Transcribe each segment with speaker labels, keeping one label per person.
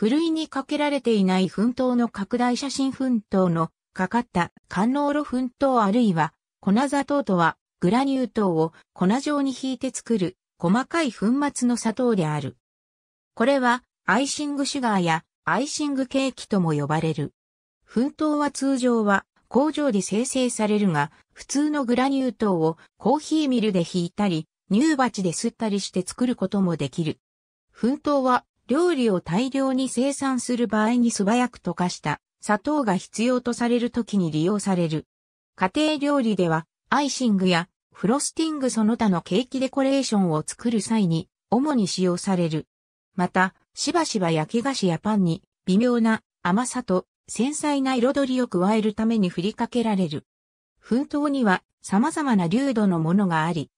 Speaker 1: ふるいにかけられていない奮闘の拡大写真奮闘のかかった
Speaker 2: 観濃炉奮闘あるいは粉砂糖とはグラニュー糖を粉状に引いて作る細かい粉末の砂糖である。これはアイシングシュガーやアイシングケーキとも呼ばれる。粉糖は通常は工場で生成されるが、普通のグラニュー糖をコーヒーミルで引いたり、乳鉢で吸ったりして作ることもできる。粉糖は料理を大量に生産する場合に素早く溶かした砂糖が必要とされる時に利用される。家庭料理ではアイシングやフロスティングその他のケーキデコレーションを作る際に主に使用される。また、しばしば焼き菓子やパンに微妙な甘さと繊細な彩りを加えるために振りかけられる。奮闘には様々な流度のものがあり、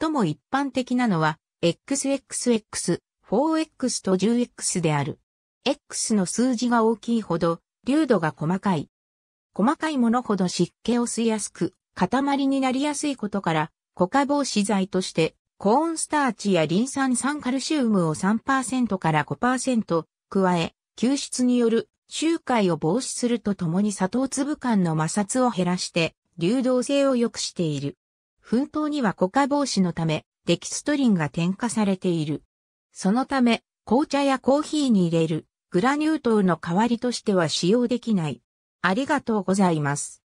Speaker 2: 最も一般的なのは XXX、4x と 10x である。x の数字が大きいほど、粒度が細かい。細かいものほど湿気を吸いやすく、塊になりやすいことから、固化防止剤として、コーンスターチやリン酸酸カルシウムを3%から5%加え、吸湿による周回を防止するとともに砂糖粒間の摩擦を減らして、流動性を良くしている。奮闘には固化防止のため、デキストリンが添加されている。そのため、紅茶やコーヒーに入れる
Speaker 1: グラニュー糖の代わりとしては使用できない。ありがとうございます。